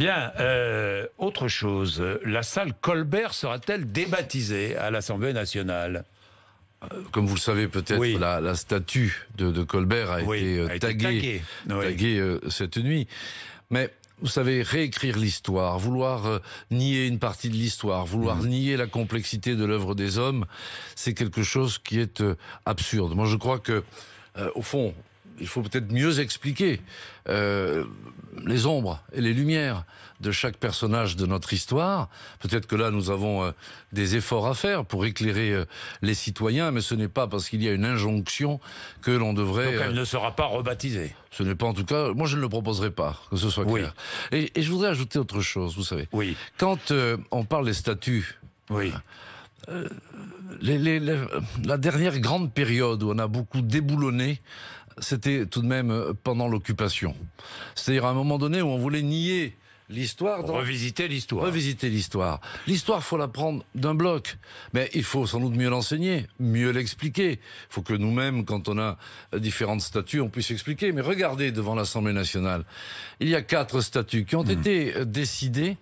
Bien, euh, autre chose, la salle Colbert sera-t-elle débaptisée à l'Assemblée nationale euh, comme vous le savez peut-être, la, statue de, Colbert euh, a, été, taguée, cette nuit. Mais vous savez, réécrire l'histoire, vouloir nier une partie de l'histoire, vouloir mhm. nier la complexité de l'œuvre des hommes, c'est quelque chose qui est absurde. Moi, je crois que, au fond, il faut peut-être mieux expliquer les ombres et les lumières de chaque personnage de notre histoire. Peut-être que là, nous avons euh, des efforts à faire pour éclairer euh, les citoyens, mais ce n'est pas parce qu'il y a une injonction que l'on devrait... elle euh, ne sera pas rebaptisée. Ce n'est pas en tout cas... Moi, je ne le proposerai pas, que ce soit clair. Et, je voudrais ajouter autre chose, vous savez. Oui. Quand on parle des statues, Oui. la dernière grande période où on a beaucoup déboulonné c'était tout de même euh, pendant l'occupation. C'est-à-dire à un moment donné où on voulait nier l'histoire. Dans... Revisiter l'histoire. Revisiter l'histoire. L'histoire, faut la prendre d'un bloc, mais il faut sans doute mieux l'enseigner, mieux l'expliquer. Il faut que nous-mêmes, quand on a différentes statues, on puisse expliquer. Mais regardez devant l'Assemblée nationale, il y a quatre statues qui ont hmm. été euh, décidées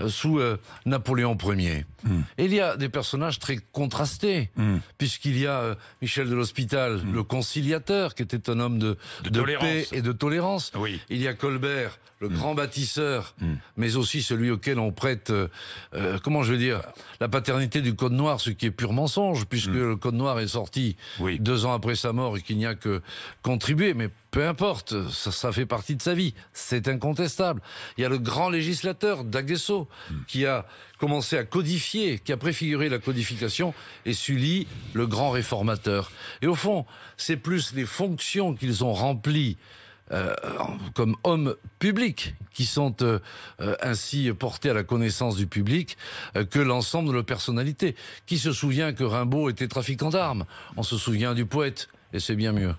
euh, sous euh, Napoléon Ier. Hmm. il y a des personnages très contrastés, hmm. puisqu'il y a Michel de l'Hospital, le conciliateur, qui était un homme de, de, paix et de tolérance. Oui. Il y a Colbert, le grand bâtisseur, Hmm. mais aussi celui auquel on prête, euh, euh, comment je veux dire, la paternité du Code Noir, ce qui est pur mensonge, puisque hmm. le Code Noir est sorti deux ans après sa mort et qu'il n'y a que contribué, mais peu importe, ça, fait partie de sa vie, c'est incontestable. Il y a le grand législateur, Daguesso, hmm. qui a commencé à codifier, qui a préfiguré la codification, et Sully, le grand réformateur. Et au fond, c'est plus les fonctions qu'ils ont remplies euh, comme hommes publics qui sont euh, euh, ainsi portés à la connaissance du public que l'ensemble de leurs personnalité. Qui se souvient que Rimbaud était trafiquant d'armes On se souvient du poète, et c'est bien mieux.